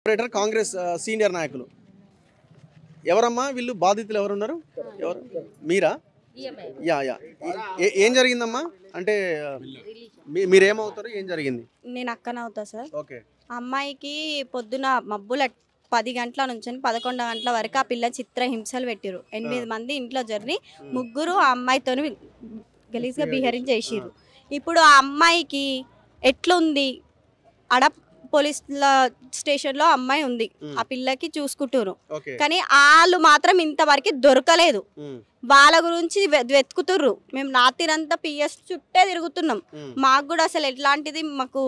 Operator Congress senior నాయకులు ఎవరమ్మా వీళ్ళు బాధితులు ఎవరున్నారు ఎవరు మీరా యా యా ఏం జరిగిందమ్మా అంటే మీరేమవుతారు ఏం జరిగింది నేను అక్కన అవుతా సార్ ఓకే అమ్మాయికి పొద్దున మబ్బుల పది గంటల నుంచి పదకొండు గంటల వరకు ఆ పిల్ల చిత్ర హింసలు పెట్టారు ఎనిమిది మంది ఇంట్లో జరిగి ముగ్గురు ఆ అమ్మాయితో గలీజ్గా బిహేరింగ్ చేసారు ఇప్పుడు ఆ అమ్మాయికి ఎట్లుంది అడ పోలీసుల స్టేషన్ లో అమ్మాయి ఉంది ఆ పిల్లకి చూసుకుంటారు కానీ వాళ్ళు మాత్రం ఇంతవరకు దొరకలేదు వాళ్ళ గురించి వెతుకుతుర్రు మేము రాత్రిరంతా పిఎస్ చుట్టే తిరుగుతున్నాం మాకు కూడా అసలు ఎట్లాంటిది మాకు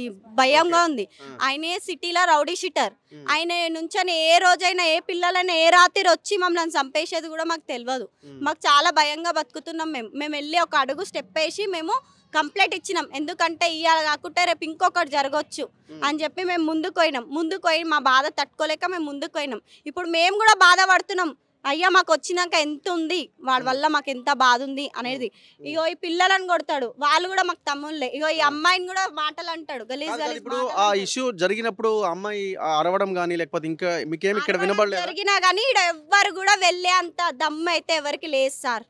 ఈ భయంగా ఉంది ఆయనే సిటీలో రౌడీ షిటర్ ఆయన నుంచని ఏ రోజైనా ఏ పిల్లలైనా ఏ రాత్రి వచ్చి మమ్మల్ని చంపేసేది కూడా మాకు తెలియదు మాకు చాలా భయంగా బతుకుతున్నాం మేము మేము వెళ్ళి ఒక అడుగు స్టెప్ వేసి మేము కంప్లైంట్ ఇచ్చినాం ఎందుకంటే ఇవాళ కాకుంటే రేపు ఇంకొకటి జరగవచ్చు అని చెప్పి మేము ముందుకు పోయినాం ముందుకు పోయి మా బాధ తట్టుకోలేక మేము ముందుకు పోయినాం ఇప్పుడు మేము కూడా బాధపడుతున్నాం అయ్యా మాకు వచ్చినాక ఎంత ఉంది వాడి వల్ల మాకు ఎంత బాధ ఉంది అనేది ఇగో ఈ పిల్లలను కొడతాడు వాళ్ళు కూడా మాకు తమ్ముళ్ళే ఇగో ఈ అమ్మాయిని కూడా మాటలు అంటాడు గలీజ్ ఇప్పుడు ఇష్యూ జరిగినప్పుడు అమ్మాయి అరవడం కానీ లేకపోతే ఇంకా మీకేం ఇక్కడ వినబడలేదు జరిగినా కానీ ఇక్కడ ఎవ్వరు కూడా వెళ్ళే అంత దమ్ము అయితే ఎవరికి లేదు సార్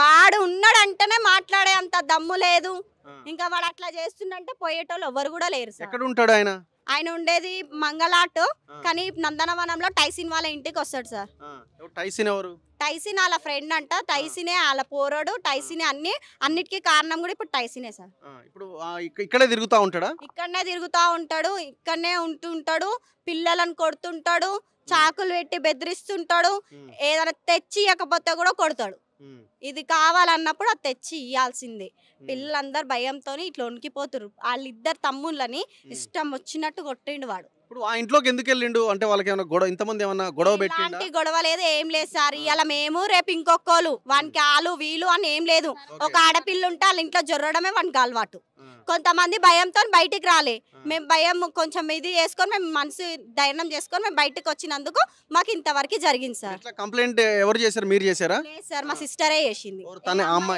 వాడు ఉన్నాడంటేనే మాట్లాడే అంత దమ్ము లేదు ఇంకా వాడు అట్లా చేస్తుండంటే పోయేటోళ్ళు ఎవరు కూడా లేరు సార్ ఎక్కడ ఉంటాడు ఆయన ఆయన ఉండేది మంగళాట్ కానీ నందనవనంలో టైసిన్ వాళ్ళ ఇంటికి వస్తాడు సార్ టైసిన్ ఎవరు టైసిన్ వాళ్ళ ఫ్రెండ్ అంట టైసినే వాళ్ళ పోరాడు టైసినే అన్ని అన్నిటికీ కారణం కూడా ఇప్పుడు టైసినే సార్ ఇప్పుడు ఇక్కడే తిరుగుతూ ఉంటాడా ఇక్కడనే తిరుగుతూ ఉంటాడు ఇక్కడనే ఉంటుంటాడు పిల్లలను కొడుతుంటాడు చాకులు పెట్టి బెదిరిస్తుంటాడు ఏదైనా తెచ్చి ఇవ్వకపోతే కూడా కొడతాడు ఇది కావాలన్నప్పుడు అది తెచ్చి ఇవ్వాల్సిందే పిల్లలందరు భయంతో ఇట్లా వణికిపోతురు వాళ్ళిద్దరు తమ్ముళ్ళని ఇష్టం వచ్చినట్టు కొట్టిండు వాడు ఇప్పుడు ఆ ఇంట్లోకి ఎందుకు వెళ్ళిండు అంటే వాళ్ళకి ఏమైనా గొడవ ఇంతమంది ఏమైనా గొడవ పెట్టి గొడవ లేదు ఏం లేదు సార్ ఇలా మేము రేపు ఇంకొకళ్ళు వానికి ఆలు వీలు అని ఏం లేదు ఒక ఆడపిల్ల ఉంటే వాళ్ళ ఇంట్లో జొర్రడమే వానికి అలవాటు కొంతమంది భయంతో బయటికి రాలే మేము భయం కొంచెం ఇది చేసుకొని మేము మనసు ధైర్యం చేసుకొని మేము బయటకు వచ్చినందుకు మాకు ఇంతవరకు జరిగింది సార్ కంప్లైంట్ ఎవరు చేశారు మీరు చేశారా సార్ మా సిస్టరే చేసింది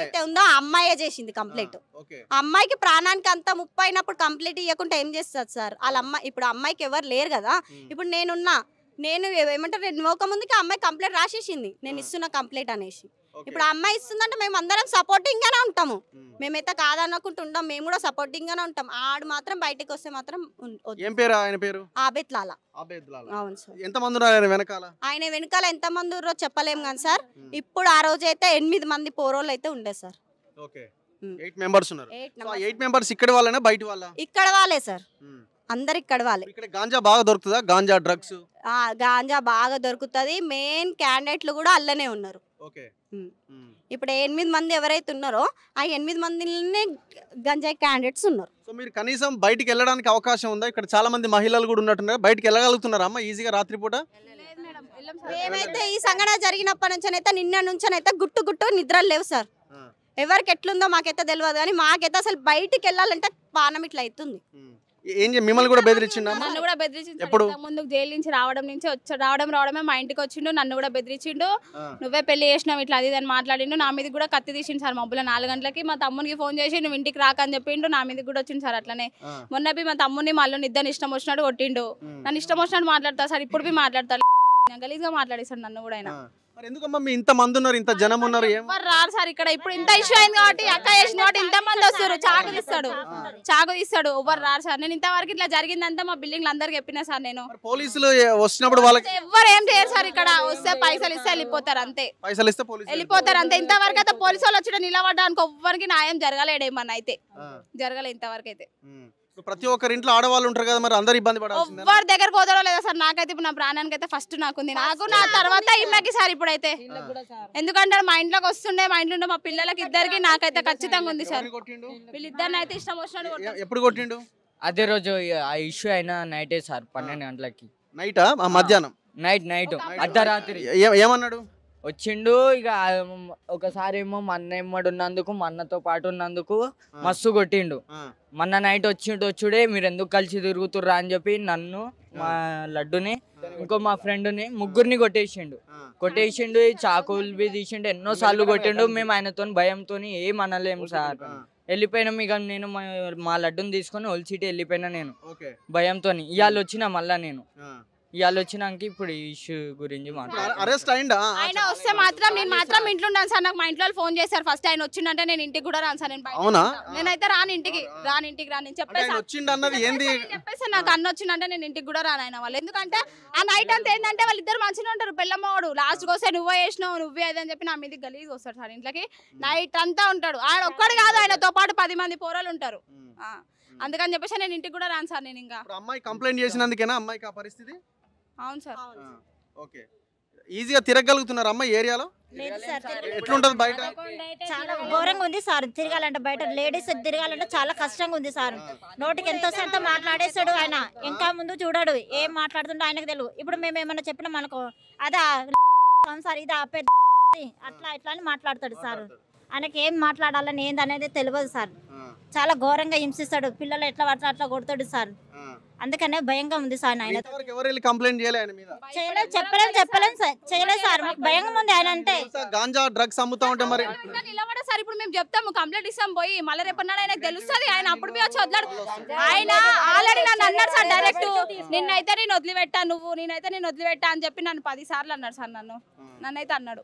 అయితే ఉందో అమ్మాయే చేసింది కంప్లైంట్ అమ్మాయికి ప్రాణానికి అంతా ముప్పై అయినప్పుడు కంప్లీట్ ఇవ్వకుండా ఏం చేస్తారు సార్ వాళ్ళ అమ్మాయి ఇప్పుడు అమ్మాయికి ఎవరు లేరు కదా ఇప్పుడు నేనున్నా నేను ఏమంటారు నేను ముందుకి అమ్మాయి కంప్లైంట్ రాసేసింది నేను ఇస్తున్న కంప్లైంట్ అనేసి ఇప్పుడు అమ్మాయి ఇస్తుందంటే మేము అందరం సపోర్టింగ్ గానే ఉంటాము మేమైతే కాదనుకుంటూ ఉంటాం మేము కూడా సపోర్టింగ్ గానే ఉంటాం ఆడు మాత్రం బయటకు వస్తే మాత్రం ఏం ఆయన పేరు వెనకాల ఆయన వెనకాల ఎంత మంది ఉర్రో చెప్పలేము కానీ సార్ ఇప్పుడు ఆ రోజు అయితే ఎనిమిది మంది పోరోళ్ళు అయితే ఉండే sir okay eight members eight members ఇక్కడ ఇక్కడ వాళ్ళే సార్ అందరికి కడవాలి గాంజా బాగా దొరుకుతుందా గాంజా డ్రగ్స్ గాంజా బాగా దొరుకుతుంది మెయిన్ క్యాండిడేట్లు కూడా అల్లనే ఉన్నారు ఇప్పుడు ఎనిమిది మంది ఎవరైతే ఉన్నారో ఆ ఎనిమిది మందినే గంజాయి క్యాండిడేట్స్ ఉన్నారు సో మీరు కనీసం బయటికి వెళ్ళడానికి అవకాశం ఉందా ఇక్కడ చాలా మంది మహిళలు కూడా ఉన్నట్టున్నారు బయటికి వెళ్ళగలుగుతున్నారా అమ్మ ఈజీగా రాత్రిపూట మేమైతే ఈ సంఘటన జరిగినప్పటి నుంచనైతే నిన్న నుంచనైతే గుట్టు గుట్టు నిద్రలు లేవు సార్ ఎవరికి ఎట్లుందో మాకైతే తెలియదు కానీ మాకైతే అసలు బయటికి వెళ్ళాలంటే పానం ఇట్లా అవుతుంది ఏం మిమ్మల్ని కూడా బెదిరించిందా నన్ను కూడా బెదిరించిండు ఎప్పుడు? ముందుకు జైలు నుంచి రావడం నుంచి వచ్చి రావడం రావడమే మా ఇంటికి వచ్చిండు నన్ను కూడా బెదిరించిండు నువ్వే పెళ్లి చేసినావు ఇట్లా అది అని మాట్లాడిండు నా మీద కూడా కత్తి తీసిండు సార్ మబ్బుల నాలుగు గంటలకి మా తమ్మునికి ఫోన్ చేసి నువ్వు ఇంటికి రాక అని చెప్పిండు నా మీద కూడా వచ్చిండు సార్ అట్లనే మొన్న మా తమ్ముని మళ్ళీ ఇద్దరు ఇష్టం వచ్చినట్టు కొట్టిండు నన్ను ఇష్టం వచ్చినట్టు మాట్లాడతా సార్ ఇప్పుడు మాట్లాడతాను గలీజ్గా మాట్లాడేసాడు నన్ను కూడా ఆయన ఇంత మంది ఉన్నారు ఇంత జనం ఉన్నారు ఎవరు రారు సార్ ఇక్కడ ఇప్పుడు ఇంత ఇష్యూ అయింది కాబట్టి అక్క చేసిన కాబట్టి ఇంత మంది వస్తారు చాకు తీస్తాడు చాకు తీస్తాడు ఎవరు రారు సార్ నేను ఇంతవరకు ఇట్లా జరిగిందంతా మా బిల్డింగ్ అందరికి చెప్పిన సార్ నేను పోలీసులు వచ్చినప్పుడు వాళ్ళకి ఎవరు ఏం చేయరు సార్ ఇక్కడ వస్తే పైసలు ఇస్తే వెళ్ళిపోతారు అంతే పైసలు ఇస్తే వెళ్ళిపోతారు అంతే ఇంతవరకు అయితే పోలీసు వాళ్ళు వచ్చిన నిలబడ్డానికి ఎవరికి న్యాయం జరగలేడు ఏమన్నా అయితే జరగలేదు ఇంతవరకు అయితే ప్రతి ఒక్కరి ఇంట్లో ఆడవాళ్ళు ఉంటారు కదా మరి అందరు ఇబ్బంది పడాలి ఎవరి దగ్గర పోతారో లేదా సార్ నాకైతే ఇప్పుడు నా ప్రాణానికి అయితే ఫస్ట్ నాకుంది నాకు నా తర్వాత ఇళ్ళకి సార్ ఇప్పుడైతే ఎందుకంటే మా ఇంట్లోకి వస్తుండే మా ఇంట్లో మా పిల్లలకి ఇద్దరికి నాకైతే ఖచ్చితంగా ఉంది సార్ వీళ్ళిద్దరిని అయితే ఇష్టం వస్తాడు ఎప్పుడు కొట్టిండు అదే రోజు ఆ ఇష్యూ అయినా నైటే సార్ పన్నెండు గంటలకి మధ్యాహ్నం నైట్ నైట్ అర్ధరాత్రి ఏమన్నాడు వచ్చిండు ఇక ఒకసారి ఏమో మన్న అన్న ఎమ్మడు ఉన్నందుకు మన్నతో పాటు ఉన్నందుకు మస్తు కొట్టిండు మన్న నైట్ వచ్చిండు వచ్చుడే మీరు ఎందుకు కలిసి తిరుగుతుర్రా అని చెప్పి నన్ను మా లడ్డుని ఇంకో మా ఫ్రెండ్ని ముగ్గురిని కొట్టేసిండు కొట్టేసిండు చాకులు బి తీసిండు ఎన్నో సార్లు కొట్టిండు మేము ఆయనతో భయంతో ఏం అనలేము సార్ వెళ్ళిపోయినాం ఇక నేను మా లడ్డుని తీసుకొని ఒలిసిటీ వెళ్ళిపోయినా నేను భయంతో ఇవాళ వచ్చిన మళ్ళా నేను ఇవాళ వచ్చినాక ఇప్పుడు ఈ ఇష్యూ గురించి అరెస్ట్ అయిందా ఆయన వస్తే మాత్రం నేను మాత్రం ఇంట్లో ఉన్నాను సార్ నాకు మా ఇంట్లో ఫోన్ చేశారు ఫస్ట్ ఆయన వచ్చిండంటే నేను ఇంటికి కూడా రాను సార్ నేను అవునా నేనైతే రాను ఇంటికి రాను ఇంటికి రాను నేను చెప్పేసి వచ్చిండన్నది చెప్పేసి నాకు అన్న వచ్చిండంటే నేను ఇంటికి కూడా రాను ఆయన వాళ్ళు ఎందుకంటే ఆ నైట్ అంతా ఏంటంటే వాళ్ళు ఇద్దరు మంచిగా ఉంటారు పిల్లమ్మోడు లాస్ట్ వస్తే నువ్వే వేసినావు నువ్వే అని చెప్పి నా మీద గలీజ్ వస్తాడు సార్ ఇంట్లోకి నైట్ అంతా ఉంటాడు ఆయన ఒక్కడు కాదు ఆయనతో పాటు పది మంది పోరాలు ఉంటారు అందుకని చెప్పేసి నేను ఇంటికి కూడా రాను సార్ నేను ఇంకా అమ్మాయి కంప్లైంట్ చేసినందుకేనా అమ్మాయికి ఆ పరిస్థితి అవును సార్ ఓకే ఈజీగా తిరగలుగుతున్నారు అమ్మ ఏరియాలో ఎట్లుంటది బయట చాలా ఘోరంగా ఉంది సార్ తిరగాలంటే బయట లేడీస్ తిరగాలంటే చాలా కష్టంగా ఉంది సార్ నోటికి ఎంతో సంత మాట్లాడేస్తాడు ఆయన ఇంకా ముందు చూడాడు ఏం మాట్లాడుతుండో ఆయనకు తెలియదు ఇప్పుడు మేము ఏమన్నా చెప్పినాం అనుకో అదా సార్ ఇది అట్లా ఇట్లా అని మాట్లాడతాడు సార్ ఆయనకి ఏం మాట్లాడాలని ఏందనేది తెలియదు సార్ చాలా ఘోరంగా హింసిస్తాడు పిల్లలు ఎట్లా పడతా అట్లా కొడతాడు సార్ అందుకనే భయంగా ఉంది సార్ ఆయన చేయలేదు చెప్పలేం చెప్పలేము సార్ చేయలేదు సార్ మాకు భయంగా ఉంది ఆయన అంటే గాంజా డ్రగ్స్ అమ్ముతా ఉంటే మరి సార్ ఇప్పుడు మేము చెప్తాము కంప్లైంట్ ఇస్తాం పోయి మళ్ళీ రేపన్నాడు ఆయనకు తెలుస్తుంది ఆయన అప్పుడు పోయి వచ్చి వదలడు ఆయన ఆల్రెడీ నన్ను అన్నాడు సార్ డైరెక్ట్ నిన్నైతే నేను వదిలిపెట్టా నువ్వు నేనైతే నేను వదిలిపెట్టా అని చెప్పి నన్ను పది సార్లు అన్నాడు సార్ నన్ను నన్నైతే అన్నాడు